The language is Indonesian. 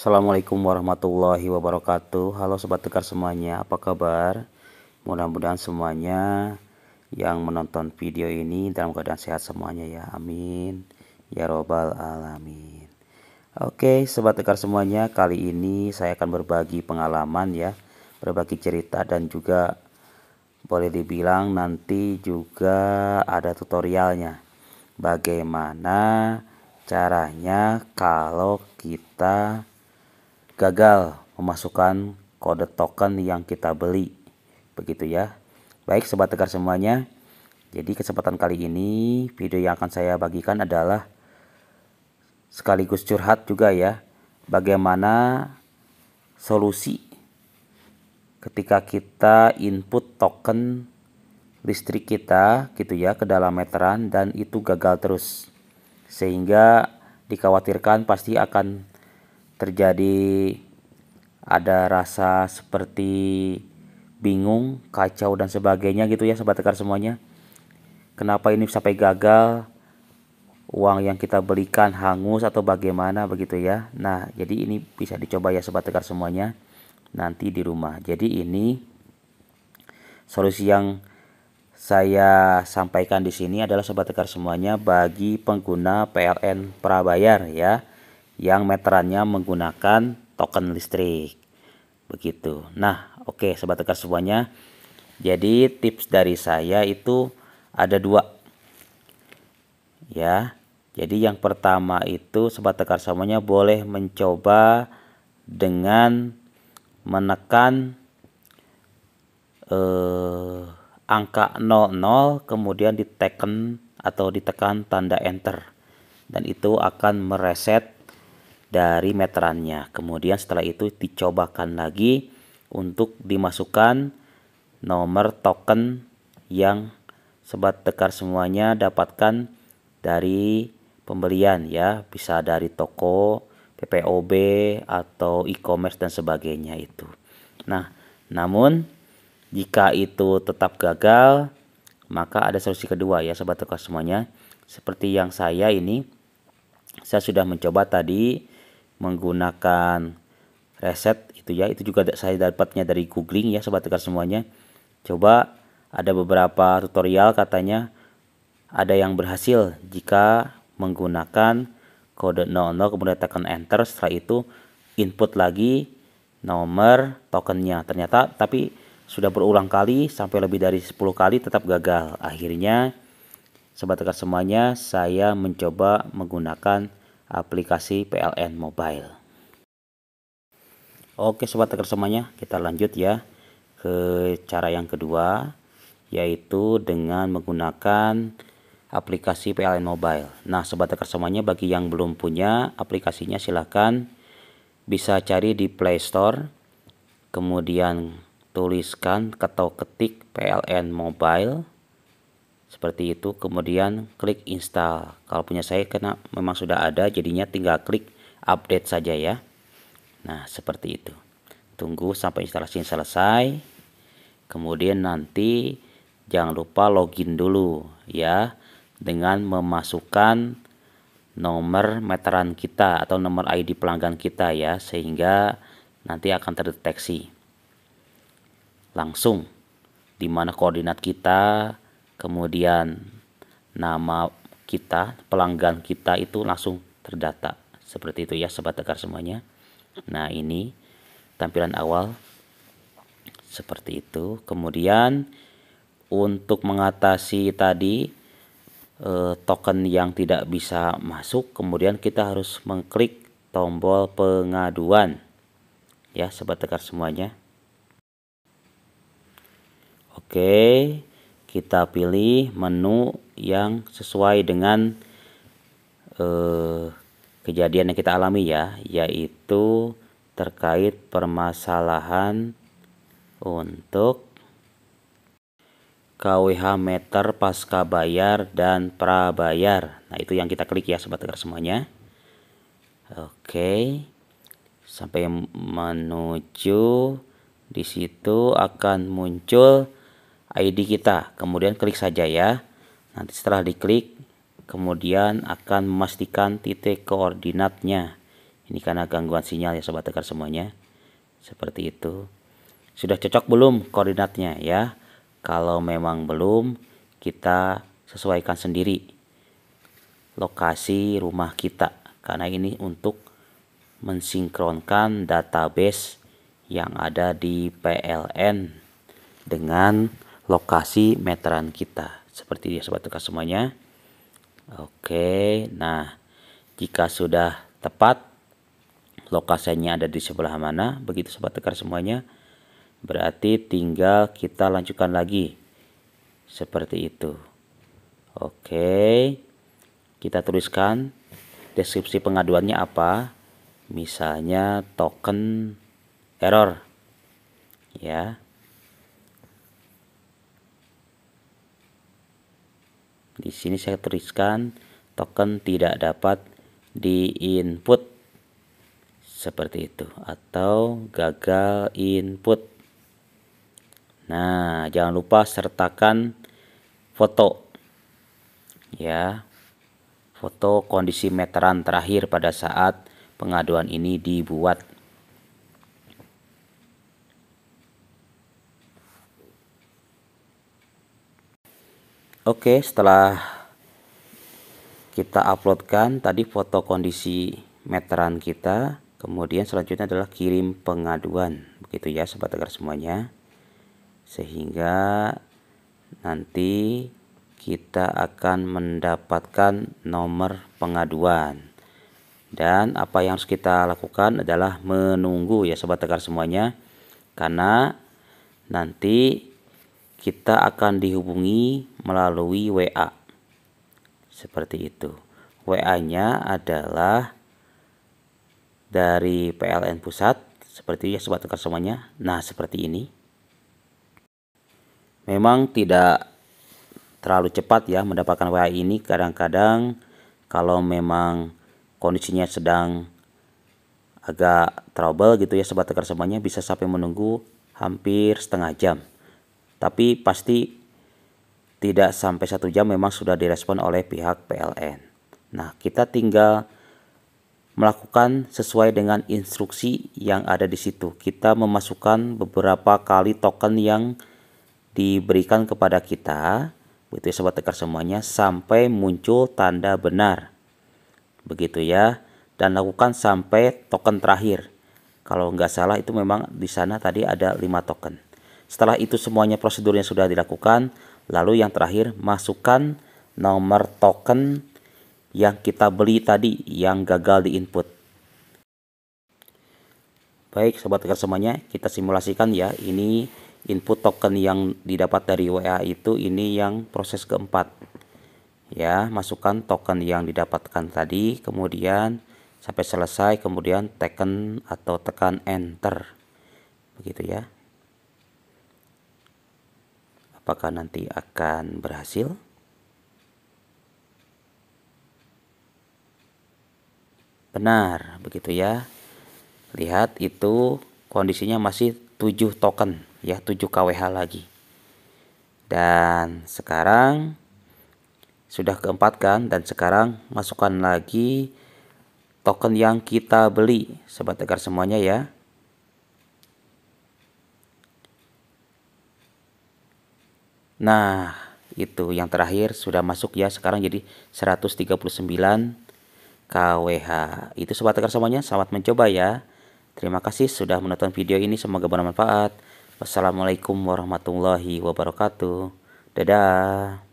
Assalamualaikum warahmatullahi wabarakatuh Halo Sobat Tekar semuanya apa kabar mudah-mudahan semuanya yang menonton video ini dalam keadaan sehat semuanya ya amin ya robbal alamin Oke Sobat Tekar semuanya kali ini saya akan berbagi pengalaman ya berbagi cerita dan juga boleh dibilang nanti juga ada tutorialnya bagaimana caranya kalau kita gagal memasukkan kode token yang kita beli. Begitu ya. Baik sobat tegar semuanya. Jadi kesempatan kali ini video yang akan saya bagikan adalah sekaligus curhat juga ya. Bagaimana solusi ketika kita input token listrik kita gitu ya ke dalam meteran dan itu gagal terus sehingga dikhawatirkan pasti akan terjadi ada rasa seperti bingung, kacau dan sebagainya gitu ya sobat tekar semuanya. Kenapa ini sampai gagal? Uang yang kita belikan hangus atau bagaimana begitu ya. Nah, jadi ini bisa dicoba ya sobat tekar semuanya nanti di rumah. Jadi ini solusi yang saya sampaikan di sini adalah sobat tekar semuanya bagi pengguna PLN prabayar ya yang meterannya menggunakan token listrik. Begitu. Nah, oke okay, sobat teka semuanya. Jadi tips dari saya itu ada dua. Ya. Jadi yang pertama itu sobat tekar semuanya boleh mencoba dengan menekan eh, angka 00 kemudian diteken atau ditekan tanda enter dan itu akan mereset dari meterannya. Kemudian setelah itu dicobakan lagi untuk dimasukkan nomor token yang sebat tekar semuanya dapatkan dari pembelian ya, bisa dari toko, PPOB atau e-commerce dan sebagainya itu. Nah, namun jika itu tetap gagal, maka ada solusi kedua ya sobat tekar semuanya. Seperti yang saya ini saya sudah mencoba tadi menggunakan reset itu ya itu juga saya dapatnya dari googling ya sobat tegar semuanya coba ada beberapa tutorial katanya ada yang berhasil jika menggunakan kode 00 kemudian tekan enter setelah itu input lagi nomor tokennya ternyata tapi sudah berulang kali sampai lebih dari 10 kali tetap gagal akhirnya sobat tegar semuanya saya mencoba menggunakan aplikasi PLN Mobile. Oke sobat teker semuanya, kita lanjut ya ke cara yang kedua yaitu dengan menggunakan aplikasi PLN Mobile. Nah, sobat teker semuanya bagi yang belum punya aplikasinya silahkan bisa cari di Play Store kemudian tuliskan atau ketik PLN Mobile seperti itu kemudian klik install kalau punya saya karena memang sudah ada jadinya tinggal klik update saja ya nah seperti itu tunggu sampai instalasi selesai kemudian nanti jangan lupa login dulu ya dengan memasukkan nomor meteran kita atau nomor ID pelanggan kita ya sehingga nanti akan terdeteksi langsung di mana koordinat kita kemudian nama kita, pelanggan kita itu langsung terdata. Seperti itu ya sobat tekar semuanya. Nah, ini tampilan awal seperti itu. Kemudian untuk mengatasi tadi eh, token yang tidak bisa masuk, kemudian kita harus mengklik tombol pengaduan. Ya, sobat tekar semuanya. Oke. Okay kita pilih menu yang sesuai dengan eh, kejadian yang kita alami ya yaitu terkait permasalahan untuk KWH meter pasca bayar dan prabayar. Nah, itu yang kita klik ya sobat tegar semuanya. Oke. Sampai menuju di situ akan muncul ID kita kemudian klik saja ya nanti setelah diklik kemudian akan memastikan titik koordinatnya ini karena gangguan sinyal ya sobat tekar semuanya seperti itu sudah cocok belum koordinatnya ya kalau memang belum kita sesuaikan sendiri lokasi rumah kita karena ini untuk mensinkronkan database yang ada di PLN dengan lokasi meteran kita seperti dia, sobat tukar semuanya oke nah jika sudah tepat lokasinya ada di sebelah mana begitu sobat tukar semuanya berarti tinggal kita lanjutkan lagi seperti itu oke kita tuliskan deskripsi pengaduannya apa misalnya token error ya di sini saya tuliskan token tidak dapat di input seperti itu atau gagal input nah jangan lupa sertakan foto ya foto kondisi meteran terakhir pada saat pengaduan ini dibuat Oke setelah kita uploadkan tadi foto kondisi meteran kita kemudian selanjutnya adalah kirim pengaduan begitu ya sobat agar semuanya sehingga nanti kita akan mendapatkan nomor pengaduan dan apa yang harus kita lakukan adalah menunggu ya sobat tegar semuanya karena nanti kita akan dihubungi melalui WA. Seperti itu. WA-nya adalah dari PLN pusat seperti ya sobat tukar semuanya. Nah, seperti ini. Memang tidak terlalu cepat ya mendapatkan WA ini kadang-kadang kalau memang kondisinya sedang agak trouble gitu ya sobat tukar semuanya bisa sampai menunggu hampir setengah jam. Tapi pasti tidak sampai satu jam memang sudah direspon oleh pihak PLN. Nah, kita tinggal melakukan sesuai dengan instruksi yang ada di situ. Kita memasukkan beberapa kali token yang diberikan kepada kita, begitu ya sobat tekar semuanya, sampai muncul tanda benar. Begitu ya, dan lakukan sampai token terakhir. Kalau nggak salah itu memang di sana tadi ada 5 token. Setelah itu semuanya prosedurnya sudah dilakukan, Lalu yang terakhir masukkan nomor token yang kita beli tadi yang gagal di input. Baik sobat tegar semuanya, kita simulasikan ya. Ini input token yang didapat dari WA itu ini yang proses keempat. Ya, masukkan token yang didapatkan tadi, kemudian sampai selesai, kemudian tekan atau tekan enter. Begitu ya apakah nanti akan berhasil? Benar, begitu ya. Lihat itu kondisinya masih 7 token ya, 7 KWH lagi. Dan sekarang sudah keempat kan dan sekarang masukkan lagi token yang kita beli sobat tegar semuanya ya. Nah, itu yang terakhir sudah masuk ya sekarang jadi 139 KWH. Itu sobat tekar semuanya, selamat mencoba ya. Terima kasih sudah menonton video ini, semoga bermanfaat. Wassalamualaikum warahmatullahi wabarakatuh. Dadah.